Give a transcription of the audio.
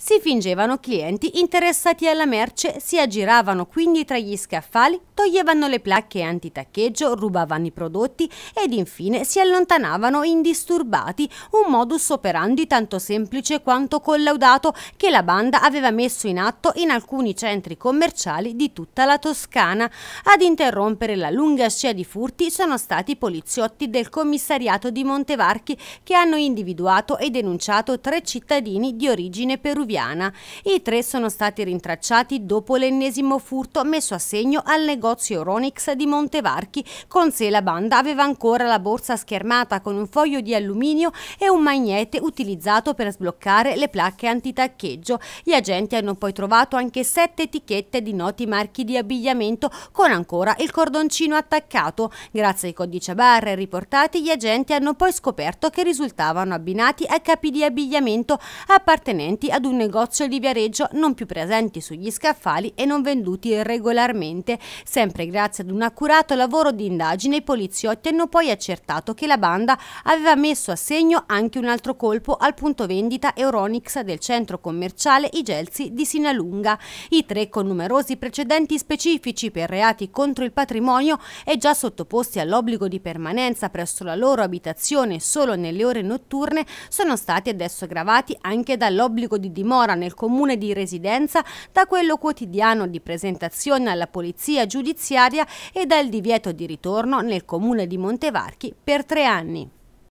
si fingevano clienti interessati alla merce, si aggiravano quindi tra gli scaffali, toglievano le placche antitaccheggio, rubavano i prodotti ed infine si allontanavano indisturbati, un modus operandi tanto semplice quanto collaudato che la banda aveva messo in atto in alcuni centri commerciali di tutta la Toscana. Ad interrompere la lunga scia di furti sono stati i poliziotti del commissariato di Montevarchi che hanno individuato e denunciato tre cittadini di origine peruviana Subiana. I tre sono stati rintracciati dopo l'ennesimo furto messo a segno al negozio Ronix di Montevarchi. Con sé la banda aveva ancora la borsa schermata con un foglio di alluminio e un magnete utilizzato per sbloccare le placche antitaccheggio. Gli agenti hanno poi trovato anche sette etichette di noti marchi di abbigliamento con ancora il cordoncino attaccato. Grazie ai codici a barre riportati gli agenti hanno poi scoperto che risultavano abbinati a capi di abbigliamento appartenenti ad un negozio di Viareggio non più presenti sugli scaffali e non venduti regolarmente. Sempre grazie ad un accurato lavoro di indagine i poliziotti hanno poi accertato che la banda aveva messo a segno anche un altro colpo al punto vendita Euronix del centro commerciale I Gelsi di Sinalunga. I tre con numerosi precedenti specifici per reati contro il patrimonio e già sottoposti all'obbligo di permanenza presso la loro abitazione solo nelle ore notturne sono stati adesso gravati anche dall'obbligo di dimostrazione dimora nel comune di residenza da quello quotidiano di presentazione alla polizia giudiziaria e dal divieto di ritorno nel comune di Montevarchi per tre anni.